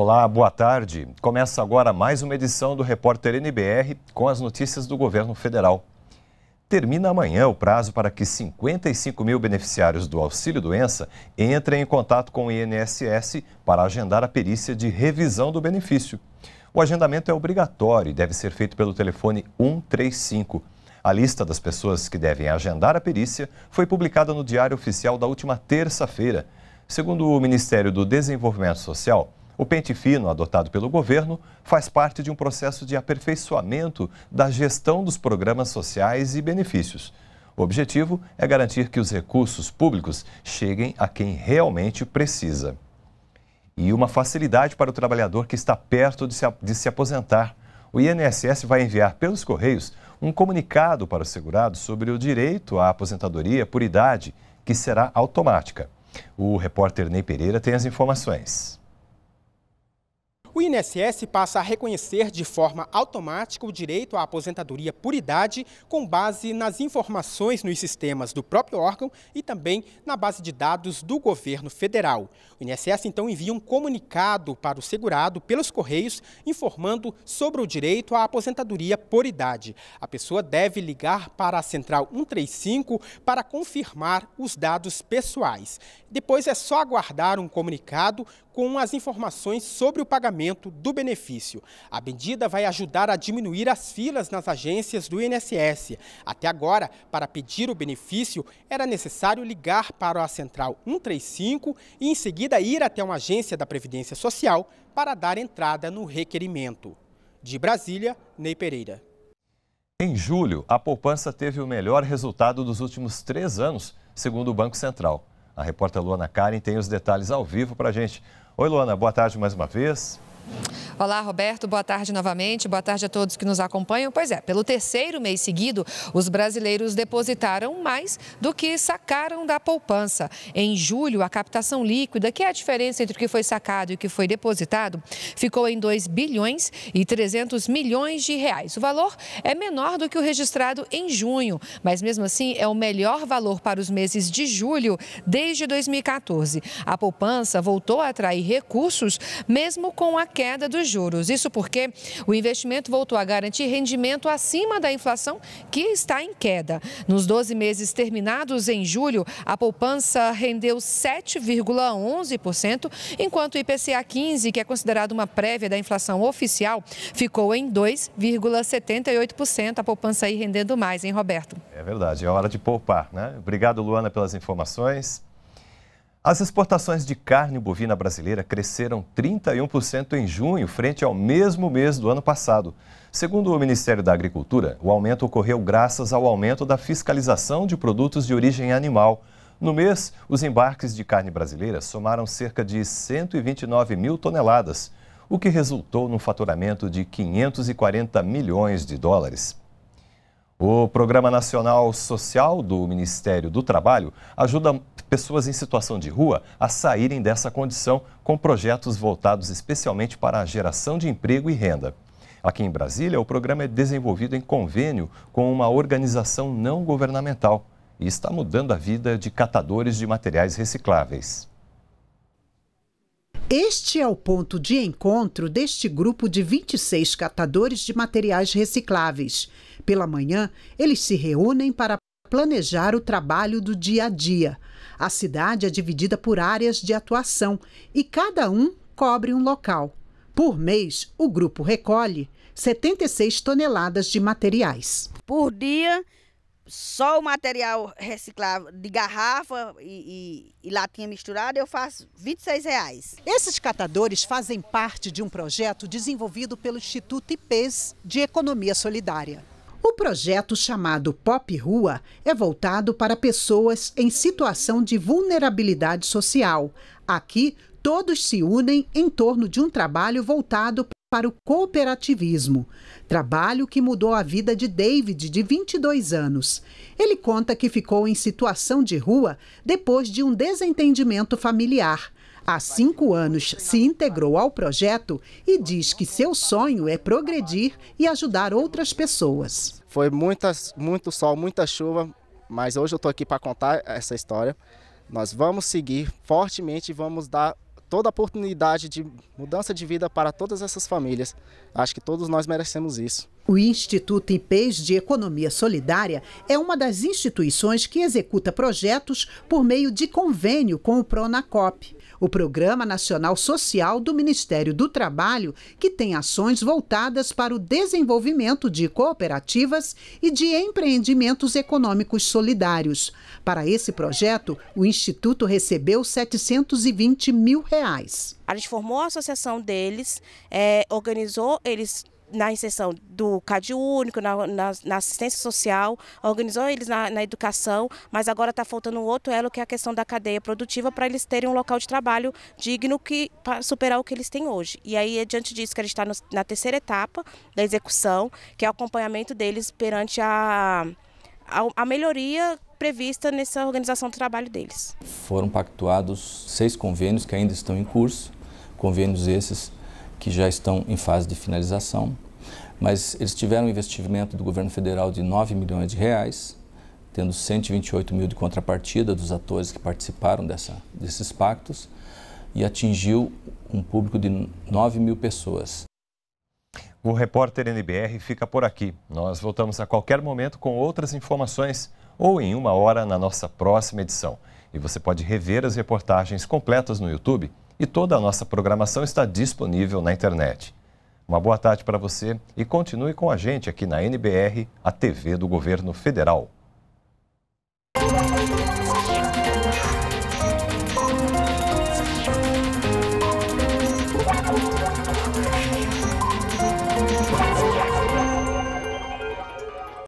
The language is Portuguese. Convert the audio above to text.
Olá, boa tarde. Começa agora mais uma edição do Repórter NBR com as notícias do governo federal. Termina amanhã o prazo para que 55 mil beneficiários do Auxílio Doença entrem em contato com o INSS para agendar a perícia de revisão do benefício. O agendamento é obrigatório e deve ser feito pelo telefone 135. A lista das pessoas que devem agendar a perícia foi publicada no Diário Oficial da última terça-feira. Segundo o Ministério do Desenvolvimento Social, o pente fino adotado pelo governo faz parte de um processo de aperfeiçoamento da gestão dos programas sociais e benefícios. O objetivo é garantir que os recursos públicos cheguem a quem realmente precisa. E uma facilidade para o trabalhador que está perto de se, de se aposentar. O INSS vai enviar pelos Correios um comunicado para o segurado sobre o direito à aposentadoria por idade, que será automática. O repórter Ney Pereira tem as informações. O INSS passa a reconhecer de forma automática o direito à aposentadoria por idade com base nas informações nos sistemas do próprio órgão e também na base de dados do governo federal. O INSS então envia um comunicado para o segurado pelos correios informando sobre o direito à aposentadoria por idade. A pessoa deve ligar para a central 135 para confirmar os dados pessoais. Depois é só aguardar um comunicado com as informações sobre o pagamento pagamento do benefício. A medida vai ajudar a diminuir as filas nas agências do INSS. Até agora, para pedir o benefício, era necessário ligar para a central 135 e em seguida ir até uma agência da Previdência Social para dar entrada no requerimento. De Brasília, Ney Pereira. Em julho, a poupança teve o melhor resultado dos últimos três anos, segundo o Banco Central. A repórter Luana Karen tem os detalhes ao vivo para a gente. Oi, Luana, boa tarde mais uma vez. Olá, Roberto. Boa tarde novamente. Boa tarde a todos que nos acompanham. Pois é, pelo terceiro mês seguido, os brasileiros depositaram mais do que sacaram da poupança. Em julho, a captação líquida, que é a diferença entre o que foi sacado e o que foi depositado, ficou em 2 bilhões e 300 milhões de reais. O valor é menor do que o registrado em junho, mas mesmo assim é o melhor valor para os meses de julho desde 2014. A poupança voltou a atrair recursos mesmo com a queda dos juros. Isso porque o investimento voltou a garantir rendimento acima da inflação, que está em queda. Nos 12 meses terminados em julho, a poupança rendeu 7,11%, enquanto o IPCA 15, que é considerado uma prévia da inflação oficial, ficou em 2,78%. A poupança aí rendendo mais, hein, Roberto? É verdade, é hora de poupar, né? Obrigado, Luana, pelas informações. As exportações de carne bovina brasileira cresceram 31% em junho, frente ao mesmo mês do ano passado. Segundo o Ministério da Agricultura, o aumento ocorreu graças ao aumento da fiscalização de produtos de origem animal. No mês, os embarques de carne brasileira somaram cerca de 129 mil toneladas, o que resultou num faturamento de 540 milhões de dólares. O Programa Nacional Social do Ministério do Trabalho ajuda pessoas em situação de rua a saírem dessa condição com projetos voltados especialmente para a geração de emprego e renda. Aqui em Brasília, o programa é desenvolvido em convênio com uma organização não governamental e está mudando a vida de catadores de materiais recicláveis. Este é o ponto de encontro deste grupo de 26 catadores de materiais recicláveis pela manhã, eles se reúnem para planejar o trabalho do dia a dia. A cidade é dividida por áreas de atuação e cada um cobre um local. Por mês, o grupo recolhe 76 toneladas de materiais. Por dia, só o material reciclável de garrafa e, e, e, latinha misturada, eu faço 26 reais. Esses catadores fazem parte de um projeto desenvolvido pelo Instituto IPES de Economia Solidária. O projeto chamado Pop Rua é voltado para pessoas em situação de vulnerabilidade social. Aqui, todos se unem em torno de um trabalho voltado para o cooperativismo, trabalho que mudou a vida de David, de 22 anos. Ele conta que ficou em situação de rua depois de um desentendimento familiar Há cinco anos se integrou ao projeto e diz que seu sonho é progredir e ajudar outras pessoas. Foi muitas, muito sol, muita chuva, mas hoje eu estou aqui para contar essa história. Nós vamos seguir fortemente e vamos dar toda a oportunidade de mudança de vida para todas essas famílias. Acho que todos nós merecemos isso. O Instituto IPES de Economia Solidária é uma das instituições que executa projetos por meio de convênio com o Pronacop, o Programa Nacional Social do Ministério do Trabalho, que tem ações voltadas para o desenvolvimento de cooperativas e de empreendimentos econômicos solidários. Para esse projeto, o Instituto recebeu 720 mil reais. A gente formou a associação deles, é, organizou, eles na inserção do CAD único, na, na, na assistência social, organizou eles na, na educação, mas agora está faltando um outro elo que é a questão da cadeia produtiva para eles terem um local de trabalho digno que para superar o que eles têm hoje. E aí é diante disso que a gente está na terceira etapa da execução, que é o acompanhamento deles perante a, a, a melhoria prevista nessa organização do trabalho deles. Foram pactuados seis convênios que ainda estão em curso, convênios esses que já estão em fase de finalização, mas eles tiveram um investimento do governo federal de 9 milhões de reais, tendo 128 mil de contrapartida dos atores que participaram dessa, desses pactos, e atingiu um público de 9 mil pessoas. O repórter NBR fica por aqui. Nós voltamos a qualquer momento com outras informações ou em uma hora na nossa próxima edição. E você pode rever as reportagens completas no YouTube e toda a nossa programação está disponível na internet. Uma boa tarde para você e continue com a gente aqui na NBR, a TV do Governo Federal.